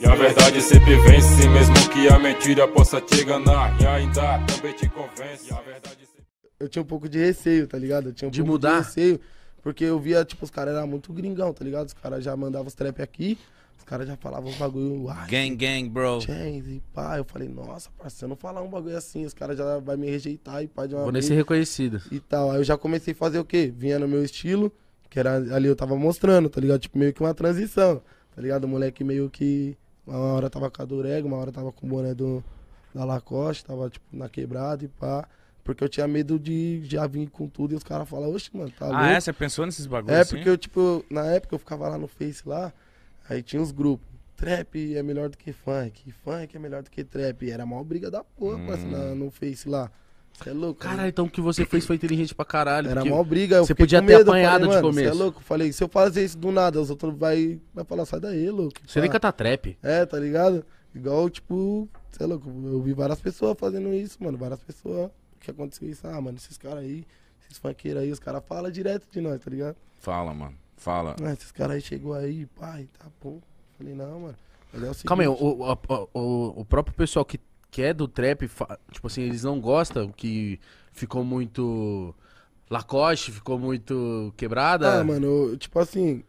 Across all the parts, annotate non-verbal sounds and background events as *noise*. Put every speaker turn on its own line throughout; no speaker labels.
E a verdade sempre vence, mesmo que a mentira possa te enganar. E
ainda também te convence. Verdade... Eu tinha um pouco de receio, tá ligado? Eu tinha um de pouco mudar. de receio. Porque eu via, tipo, os caras eram muito gringão, tá ligado? Os caras já mandavam os trap aqui, os caras já falavam os bagulho. Ah, gang, gang, bro. Chains e pá. Eu falei, nossa, parceiro, se eu não falar um bagulho assim, os caras já vai me rejeitar e pá de uma Vou nem ser reconhecido. E tal. Aí eu já comecei a fazer o quê? Vinha no meu estilo, que era ali eu tava mostrando, tá ligado? Tipo, meio que uma transição, tá ligado? O moleque meio que uma hora tava com a Dureg, uma hora tava com o boné do, da Lacoste, tava tipo na quebrada e pá. Porque eu tinha medo de já vir com tudo e os caras falam, oxe, mano, tá ah, louco. Ah, é? Você pensou nesses bagulhos? É, assim? porque eu, tipo, na época eu ficava lá no Face lá, aí tinha os grupos. Trap é melhor do que funk, funk é melhor do que trap. E era a maior briga da porra, hum. Assim, no Face lá. Você é louco.
Né? Caralho, então o que você fez foi inteligente pra caralho. Era mó briga. Você podia ter medo, apanhado falei, de começo. Você é
louco. Falei, se eu fazer isso do nada, os outros vai, vai falar, sai daí, louco. Você nem canta trap. É, tá ligado? Igual, tipo, você é louco. Eu vi várias pessoas fazendo isso, mano. Várias pessoas que aconteceu isso. Ah, mano, esses caras aí, esses funkeiros aí, os caras falam direto de nós, tá ligado?
Fala, mano. Fala. Ah,
esses caras aí chegou aí, pai, tá bom. Falei, não, mano. É Calma aí, o, o,
o, o, próprio pessoal que que é do trap, tipo assim, eles não gostam que ficou muito Lacoste, ficou muito quebrada? Ah, mano,
eu, tipo assim,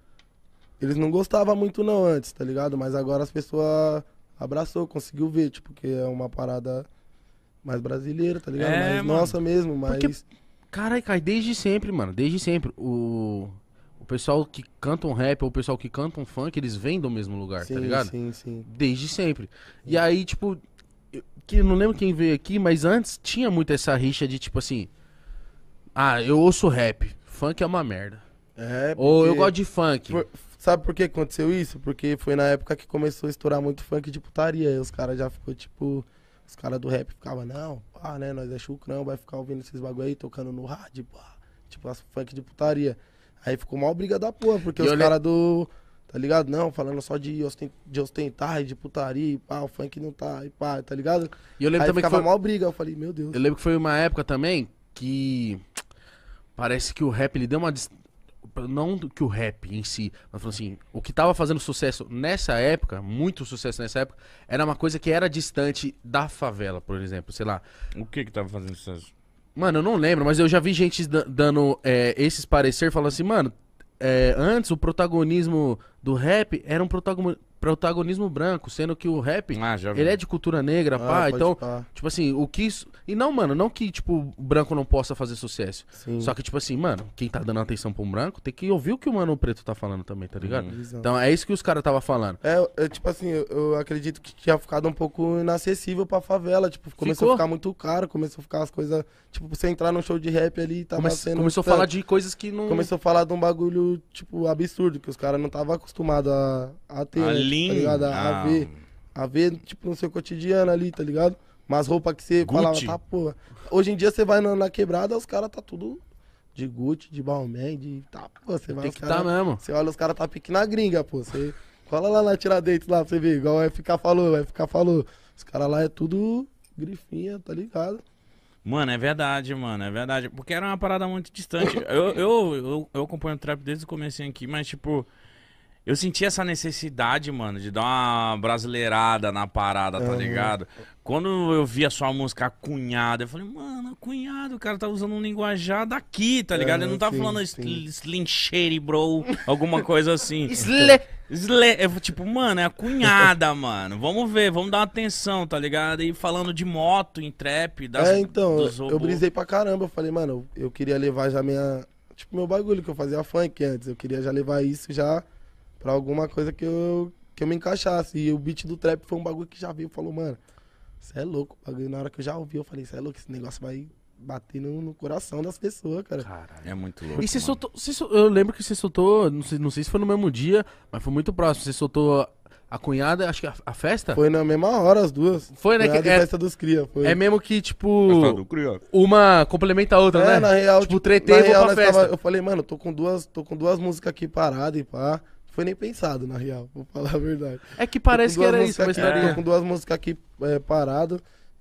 eles não gostavam muito não antes, tá ligado? Mas agora as pessoas abraçou, conseguiu ver, tipo, que é uma parada mais brasileira, tá ligado? É, mais mano. nossa mesmo, mas Porque,
cara, cai desde sempre, mano, desde sempre o o pessoal que canta um rap ou o pessoal que canta um funk, eles vêm do mesmo lugar, tá sim, tá ligado? Sim, sim. Desde sempre. E aí, tipo, que não lembro quem veio aqui, mas antes tinha muito essa rixa de tipo assim. Ah, eu ouço rap. Funk é uma merda.
É, porque... Ou eu gosto de funk. Por... Sabe por que aconteceu isso? Porque foi na época que começou a estourar muito funk de putaria. E os caras já ficou tipo. Os caras do rap ficavam, não, pá, né? Nós é chucrão, vai ficar ouvindo esses bagulho aí, tocando no rádio, pá. Tipo, as funk de putaria. Aí ficou uma briga da porra, porque e os olha... caras do tá ligado? Não, falando só de, ostentar e de putaria e pá, o funk não tá, e pá, tá ligado? E eu lembro Aí também que foi... uma briga, eu falei, meu Deus. Eu lembro
que foi uma época também que parece que o rap, ele deu uma... Não que o rap em si, mas falou assim, o que tava fazendo sucesso nessa época, muito sucesso nessa época, era uma coisa que era distante da favela, por exemplo, sei lá. O que que tava
fazendo sucesso?
Mano, eu não lembro, mas eu já vi gente dando é, esses parecer falando assim, mano, é, antes o protagonismo do rap era um protagonismo protagonismo branco, sendo que o rap, ah, ele é de cultura negra, ah, pá, então, pá. tipo assim, o que isso... E não, mano, não que, tipo, branco não possa fazer sucesso. Sim. Só que, tipo assim, mano, quem tá dando atenção pra um branco tem que ouvir o que o mano preto tá falando também, tá ligado? Uhum. Então é isso que os caras tava falando.
É, é, tipo assim, eu, eu, acredito que tinha ficado um pouco inacessível pra favela, tipo, começou Ficou? a ficar muito caro, começou a ficar as coisas, tipo, você entrar num show de rap ali, tava sendo... Começou a falar de coisas que não... Começou a falar de um bagulho, tipo, absurdo, que os caras não tava acostumado a, a ter... Né? Ali Lean. Tá ligado? A, ah. ver, a ver, tipo, no seu cotidiano ali, tá ligado? Mas roupa que você Gucci. falava, tá, porra. Hoje em dia você vai na, na quebrada, os caras tá tudo de Gucci, de Balmain, de. Tá, pô, você vai. Tem que cara, tá mesmo. Você olha, os caras tá pique na gringa, pô. Você cola lá na Tiradentes lá pra você ver, igual o FK falou, o FK falou. Os caras lá é tudo grifinha, tá ligado?
Mano, é verdade, mano, é verdade. Porque era uma parada muito distante. eu, eu, eu, eu acompanho o trap desde o começo aqui, mas tipo. Eu senti essa necessidade, mano, de dar uma brasileirada na parada, tá uhum. ligado? Quando eu vi a sua música cunhada eu falei, mano, Cunhado, o cara tá usando um linguajar daqui, tá ligado? Uhum, Ele não tá sim, falando slinchery, bro, alguma coisa assim. *laughs* Sle... Sle... Eu, tipo, mano, é a cunhada, *laughs* mano. Vamos ver, vamos dar uma atenção, tá ligado? E falando de moto, em trap, das... É, então, eu brisei
pra caramba. Eu falei, mano, eu queria levar já minha... Tipo, meu bagulho que eu fazia funk antes. Eu queria já levar isso já pra alguma coisa que eu, que eu me encaixasse. E o beat do trap foi um bagulho que já veio, falou, mano, você é louco. Bagulho. Na hora que eu já ouvi, eu falei, você é louco, esse negócio vai bater no, no coração das pessoas, cara. Caralho,
é muito louco. E você
soltou, eu lembro
que você soltou, não sei, não sei se foi no mesmo dia, mas foi muito próximo. Você soltou a cunhada, acho que a,
a, festa? Foi na mesma hora, as duas. Foi, né? Que, é, festa dos cria, foi. É mesmo que, tipo, uma complementa a outra, é, né? na real. Tipo, tipo tretei na e real, pra festa. Tava, eu falei, mano, tô com duas, tô com duas músicas aqui paradas e pá foi nem pensado, na real, vou falar a verdade. É que parece que era isso, mas estaria. Tô com duas músicas aqui é,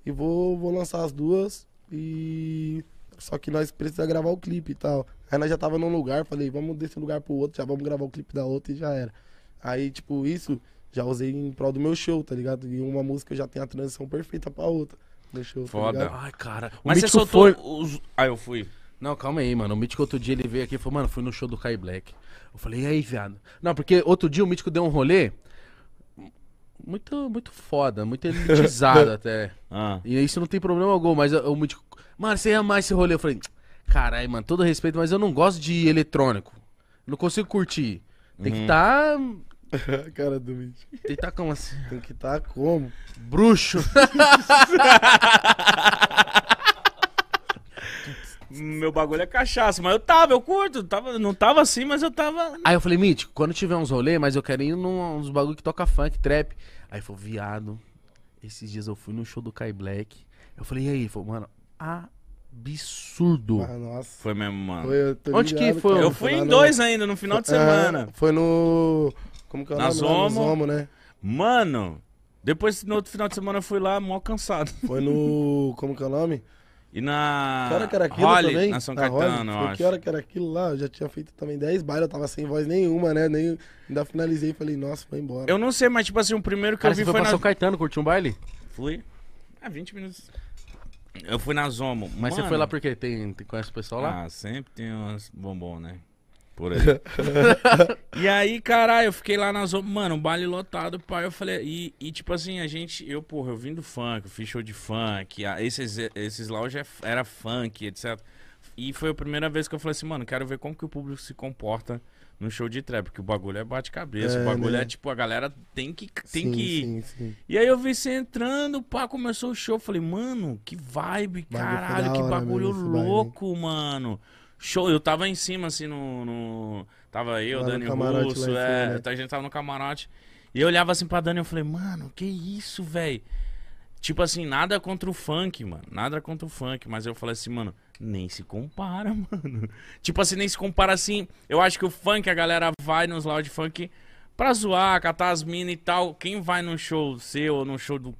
e vou, vou lançar as duas e. Só que nós precisamos gravar o clipe e tal. Aí nós já tava num lugar, falei, vamos desse lugar pro outro, já vamos gravar o clipe da outra e já era. Aí, tipo, isso já usei em prol do meu show, tá ligado? E uma música eu já tenho a transição perfeita pra outra. Deixa eu. Tá Foda. Tá Ai, cara. Mas você soltou foi...
os. Ah, eu fui. Não, calma aí, mano. O Mítico outro dia ele veio aqui e falou, mano, fui no show do Kai Black. Eu falei, e aí, viado? Não, porque outro dia o Mítico deu um rolê muito, muito foda, muito elitizado *laughs* até. Ah. E isso não tem problema algum, mas o Mítico... Mano, você ia mais esse rolê. Eu falei, caralho, mano, todo respeito, mas eu não gosto de eletrônico. não consigo curtir. Tem uhum. que tá... *laughs* cara do mítico. Tem que tá como assim? Tem
que tá como? Bruxo. *laughs* bagulho é cachaça. Mas eu tava, eu curto. Tava, não tava assim, mas eu tava. Aí
eu falei, Mítico, quando tiver uns rolê, mas eu quero ir num, uns bagulho que toca funk, trap. Aí falou, viado. Esses dias eu fui no show do Kai Black. Eu falei, e aí? Ele falou, mano,
absurdo. Ah, nossa. Foi mesmo, mano. Foi, Onde que foi? eu fui em dois no... ainda, no final de é, semana. foi no. Como que é o Na nome? Zomo. né? Mano,
depois no outro final de semana eu fui lá, mó cansado. Foi no. Como que é o nome? E na. Que hora que era aquilo Holly, também? Na São na Caetano, Holly, eu acho. Que hora que era aquilo lá? Eu já tinha feito também 10 bailes, eu tava sem voz nenhuma, né? Nem, ainda finalizei e falei, nossa, foi embora. Eu não sei, mas tipo assim, o primeiro que Cara, eu vi você foi, foi na... São
Caetano, curtiu um baile?
Fui.
Ah, é, 20 minutos.
Eu fui na Zomo.
Mas Mano, você foi lá porque tem, tem, conhece o pessoal lá? Ah, sempre tem uns bombom, né? Por aí. *laughs* e aí, caralho, eu fiquei lá na zona. Mano, um baile lotado, pai. Eu falei. E, e, tipo assim, a gente. Eu, porra, eu vim do funk, eu fiz show de funk. esses, esses lá já é era funk, etc. E foi a primeira vez que eu falei assim, mano, quero ver como que o público se comporta no show de trap, porque o bagulho é bate-cabeça, é, o bagulho né? é tipo, a galera tem que tem sim, que ir. Sim, sim. E aí eu vi você entrando, pá, começou o show, falei, mano, que vibe, caralho, que bagulho mesmo, louco, vibe, mano. Show, eu tava em cima, assim, no. no... Tava eu, o Dani Russo, cima, é, né? Tá, a gente tava no camarote. E eu olhava assim pra Dani e falei, mano, que isso, velho? Tipo assim, nada contra o funk, mano. Nada contra o funk. Mas eu falei assim, mano, nem se compara, *laughs* mano. Tipo assim, nem se compara assim. Eu acho que o funk, a galera vai nos loud funk pra zoar, catar as minas e tal. Quem vai num show seu ou num show do,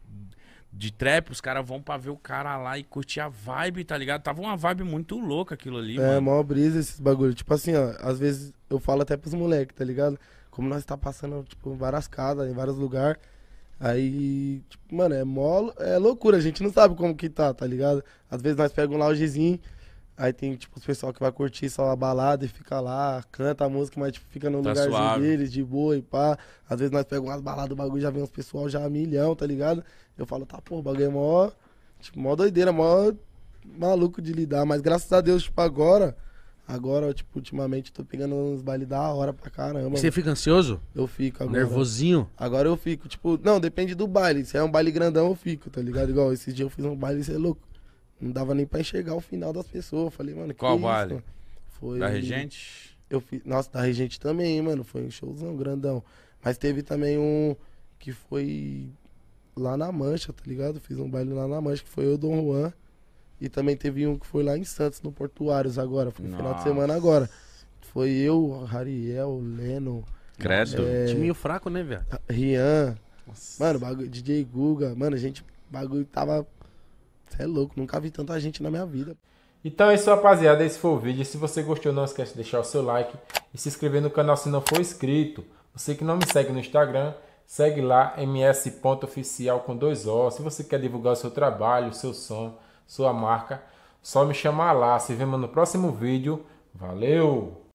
de trap, os caras vão pra ver o cara lá e curtir a vibe, tá ligado? Tava uma vibe muito louca aquilo ali, é, mano.
É, brisa esses bagulho. Tipo assim, ó, às vezes eu falo até pros moleques, tá ligado? Como nós tá passando, tipo, várias casas, em vários lugares. Aí, tipo, mano, é mó, é loucura, a gente não sabe como que tá, tá ligado? Às vezes nós pegamos um loungezinho, aí tem, tipo, os pessoal que vai curtir só a balada e fica lá, canta a música, mas, tipo, fica no tá lugarzinho suave. deles, de boa e pá. Às vezes nós pegamos umas baladas, o bagulho já vem uns pessoal já a milhão, tá ligado? Eu falo, tá, pô, bagulho é mó, tipo, mó doideira, mó maluco de lidar. Mas graças a Deus, tipo, agora, agora, tipo, ultimamente tô pegando uns bailes da hora pra caramba. você fica ansioso? Eu fico agora. Nervosinho? Agora eu fico, tipo, não, depende do baile. Se é um baile grandão, eu fico, tá ligado? Igual esse dia eu fiz um baile, você é louco. Não dava nem pra enxergar o final das pessoas. Eu falei, mano, que Qual baile? Foi. Da Regente? Eu fiz. Nossa, da Regente também, mano. Foi um showzão grandão. Mas teve também um que foi lá na Mancha, tá ligado? Fiz um baile lá na Mancha, que foi eu, Dom Juan. E também teve um que foi lá em Santos, no Portuários agora. Foi no final de semana agora. Foi eu, Ariel, Leno. Credo. É... Timinho fraco, né, velho? Rian. Nossa. Mano, bagulho, DJ Guga. Mano, a gente, bagulho tava. Cê é louco, nunca vi tanta gente na minha vida.
Então é isso, rapaziada. Esse foi o vídeo. Se você gostou, não esquece de deixar o seu like e se inscrever no canal se não for inscrito. Você que não me segue no Instagram, Segue lá MS Oficial com dois O. Se você quer divulgar o seu trabalho, seu som, sua marca, só me chamar lá. Se vemos no próximo vídeo. Valeu!